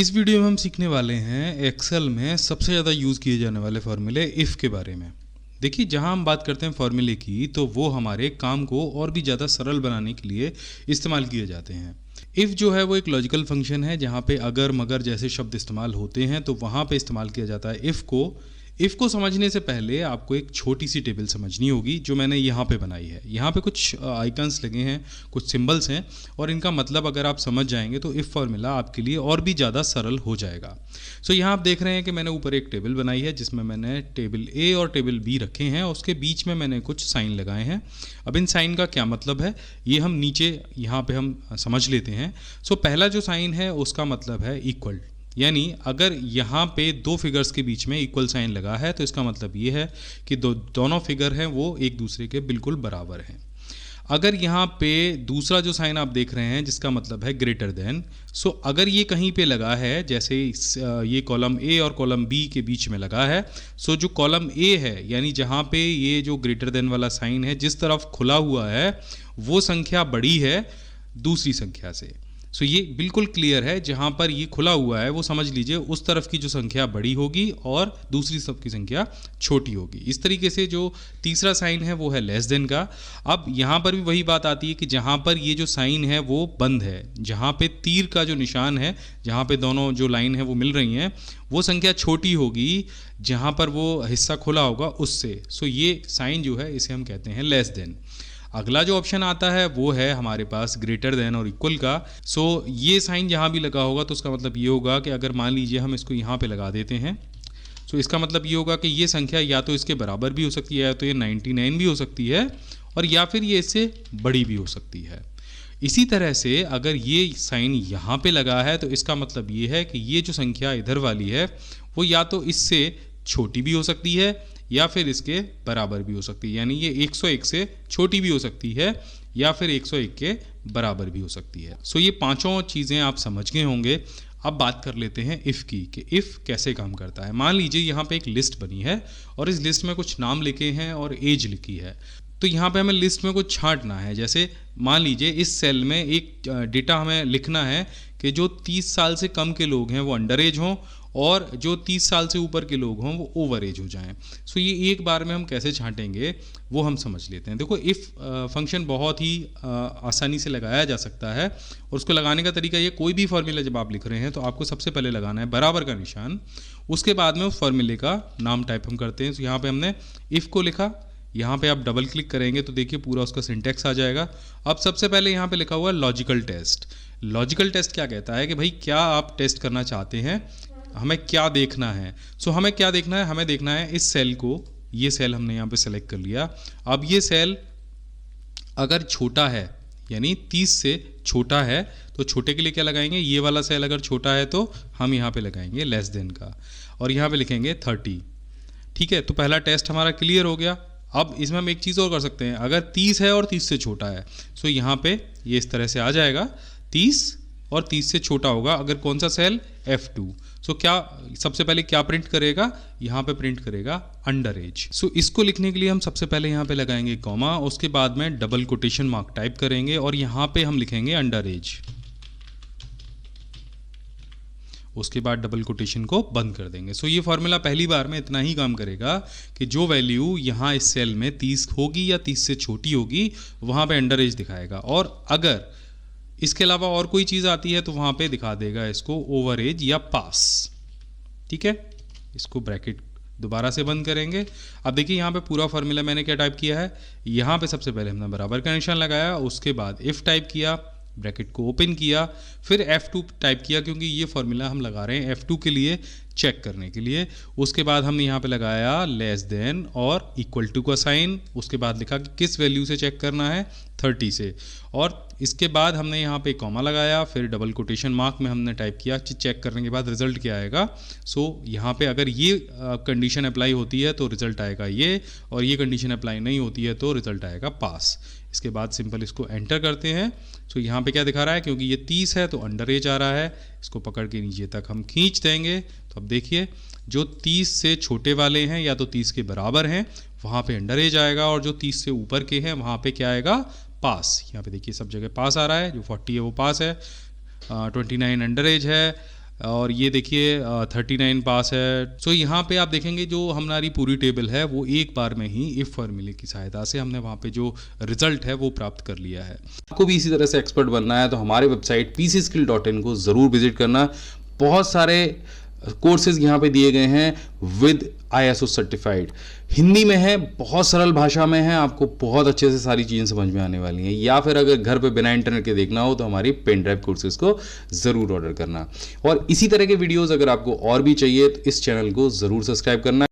इस वीडियो में हम सीखने वाले हैं एक्सेल में सबसे ज़्यादा यूज़ किए जाने वाले फॉर्मूले इफ़ के बारे में देखिए जहां हम बात करते हैं फॉर्मूले की तो वो हमारे काम को और भी ज़्यादा सरल बनाने के लिए इस्तेमाल किए जाते हैं इफ़ जो है वो एक लॉजिकल फंक्शन है जहाँ पे अगर मगर जैसे शब्द इस्तेमाल होते हैं तो वहाँ पे इस्तेमाल किया जाता है इफ़ को इफ़ को समझने से पहले आपको एक छोटी सी टेबल समझनी होगी जो मैंने यहाँ पे बनाई है यहाँ पे कुछ आइकन्स लगे हैं कुछ सिंबल्स हैं और इनका मतलब अगर आप समझ जाएंगे तो इफ़ फार्मूला आपके लिए और भी ज़्यादा सरल हो जाएगा सो so, यहाँ आप देख रहे हैं कि मैंने ऊपर एक टेबल बनाई है जिसमें मैंने टेबल ए और टेबल बी रखे हैं और उसके बीच में मैंने कुछ साइन लगाए हैं अब इन साइन का क्या मतलब है ये हम नीचे यहाँ पर हम समझ लेते हैं सो so, पहला जो साइन है उसका मतलब है इक्वल यानी अगर यहाँ पे दो फिगर्स के बीच में इक्वल साइन लगा है तो इसका मतलब ये है कि दो दोनों फिगर हैं वो एक दूसरे के बिल्कुल बराबर हैं अगर यहाँ पे दूसरा जो साइन आप देख रहे हैं जिसका मतलब है ग्रेटर देन सो अगर ये कहीं पे लगा है जैसे ये कॉलम ए और कॉलम बी के बीच में लगा है सो जो कॉलम ए है यानी जहाँ पे ये जो ग्रेटर देन वाला साइन है जिस तरफ खुला हुआ है वो संख्या बड़ी है दूसरी संख्या से सो ये बिल्कुल क्लियर है जहाँ पर ये खुला हुआ है वो समझ लीजिए उस तरफ की जो संख्या बड़ी होगी और दूसरी सब की संख्या छोटी होगी इस तरीके से जो तीसरा साइन है वो है लेस देन का अब यहाँ पर भी वही बात आती है कि जहाँ पर ये जो साइन है वो बंद है जहाँ पे तीर का जो निशान है जहाँ पे दोनों जो लाइन है वो मिल रही हैं वो संख्या छोटी होगी जहाँ पर वो हिस्सा खुला होगा उससे सो ये साइन जो है इसे हम कहते हैं लेस देन अगला जो ऑप्शन आता है वो है हमारे पास ग्रेटर देन और इक्वल का सो so, ये साइन जहाँ भी लगा होगा तो उसका मतलब ये होगा कि अगर मान लीजिए हम इसको यहाँ पे लगा देते हैं सो तो so, इसका मतलब ये होगा कि ये संख्या या तो इसके बराबर भी हो सकती है या तो ये 99 भी हो सकती है और या फिर ये इससे बड़ी भी हो सकती है इसी तरह से अगर ये साइन यहाँ पे लगा है तो इसका मतलब ये है कि ये जो संख्या इधर वाली है वो या तो इससे छोटी भी हो सकती है या फिर इसके बराबर भी हो सकती है यानी ये 101 से छोटी भी हो सकती है या फिर 101 के बराबर भी हो सकती है सो ये पांचों चीज़ें आप समझ गए होंगे अब बात कर लेते हैं इफ़ की कि इफ़ कैसे काम करता है मान लीजिए यहाँ पे एक लिस्ट बनी है और इस लिस्ट में कुछ नाम लिखे हैं और एज लिखी है तो यहाँ पे हमें लिस्ट में कुछ छांटना है जैसे मान लीजिए इस सेल में एक डेटा हमें लिखना है कि जो 30 साल से कम के लोग हैं वो अंडर एज हों और जो तीस साल से ऊपर के लोग हों वो ओवर एज हो जाएं सो ये एक बार में हम कैसे छांटेंगे वो हम समझ लेते हैं देखो इफ़ फंक्शन बहुत ही आ, आसानी से लगाया जा सकता है और उसको लगाने का तरीका ये कोई भी फॉर्मूला जब आप लिख रहे हैं तो आपको सबसे पहले लगाना है बराबर का निशान उसके बाद में उस फॉर्मूले का नाम टाइप हम करते हैं तो यहाँ पर हमने इफ़ को लिखा यहाँ पे आप डबल क्लिक करेंगे तो देखिए पूरा उसका सिंटेक्स आ जाएगा अब सबसे पहले यहाँ पे लिखा हुआ है लॉजिकल टेस्ट लॉजिकल टेस्ट क्या कहता है कि भाई क्या आप टेस्ट करना चाहते हैं हमें क्या देखना है सो so, हमें क्या देखना है हमें देखना है इस सेल को ये सेल हमने यहाँ पे सेलेक्ट कर लिया अब ये सेल अगर छोटा है यानी तीस से छोटा है तो छोटे के लिए क्या लगाएंगे ये वाला सेल अगर छोटा है तो हम यहाँ पे लगाएंगे लेस देन का और यहाँ पे लिखेंगे थर्टी ठीक है तो पहला टेस्ट हमारा क्लियर हो गया अब इसमें हम एक चीज़ और कर सकते हैं अगर तीस है और तीस से छोटा है सो यहाँ पे ये इस तरह से आ जाएगा तीस और तीस से छोटा होगा अगर कौन सा सेल F2 सो so, क्या सबसे पहले क्या प्रिंट करेगा यहाँ पे प्रिंट करेगा अंडर एज सो इसको लिखने के लिए हम सबसे पहले यहाँ पे लगाएंगे कॉमा उसके बाद में डबल कोटेशन मार्क टाइप करेंगे और यहाँ पे हम लिखेंगे अंडर एज उसके बाद डबल कोटेशन को बंद कर देंगे सो so, ये फॉर्मूला पहली बार में इतना ही काम करेगा कि जो वैल्यू यहाँ इस सेल में 30 होगी या 30 से छोटी होगी वहाँ पे अंडर एज दिखाएगा और अगर इसके अलावा और कोई चीज़ आती है तो वहां पे दिखा देगा इसको ओवर एज या पास ठीक है इसको ब्रैकेट दोबारा से बंद करेंगे अब देखिए यहां पे पूरा फॉर्मूला मैंने क्या टाइप किया है यहां पे सबसे पहले हमने बराबर कनेक्शन लगाया उसके बाद इफ़ टाइप किया ब्रैकेट को ओपन किया फिर F2 टाइप किया क्योंकि ये फॉर्मूला हम लगा रहे हैं F2 के लिए चेक करने के लिए उसके बाद हमने यहाँ पे लगाया लेस देन और इक्वल टू का साइन उसके बाद लिखा कि किस वैल्यू से चेक करना है 30 से और इसके बाद हमने यहाँ पे कॉमा लगाया फिर डबल कोटेशन मार्क में हमने टाइप किया चेक करने के बाद रिजल्ट क्या आएगा सो so, यहाँ पे अगर ये कंडीशन अप्लाई होती है तो रिजल्ट आएगा ये और ये कंडीशन अप्लाई नहीं होती है तो रिजल्ट आएगा पास इसके बाद सिंपल इसको एंटर करते हैं तो यहाँ पे क्या दिखा रहा है क्योंकि ये तीस है तो अंडर एज आ रहा है इसको पकड़ के नीचे तक हम खींच देंगे तो अब देखिए जो तीस से छोटे वाले हैं या तो तीस के बराबर हैं वहाँ पे अंडर एज आएगा और जो तीस से ऊपर के हैं वहाँ पे क्या आएगा पास यहाँ पे देखिए सब जगह पास आ रहा है जो फोर्टी है वो पास है ट्वेंटी नाइन अंडर एज है और ये देखिए थर्टी नाइन पास है सो यहाँ पे आप देखेंगे जो हमारी पूरी टेबल है वो एक बार में ही इफ फॉर्मूले की सहायता से हमने वहाँ पे जो रिजल्ट है वो प्राप्त कर लिया है आपको भी इसी तरह से एक्सपर्ट बनना है तो हमारे वेबसाइट पी को ज़रूर विजिट करना बहुत सारे कोर्सेज यहाँ पे दिए गए हैं with I S O certified Hindi में है बहुत सरल भाषा में है आपको बहुत अच्छे से सारी चीज़ें समझ में आने वाली हैं या फिर अगर घर पे बिना इंटरनेट के देखना हो तो हमारी पेन ड्राइव कोर्सेज को ज़रूर ऑर्डर करना और इसी तरह के वीडियोस अगर आपको और भी चाहिए तो इस चैनल को ज़रूर सब्सक्राइब करना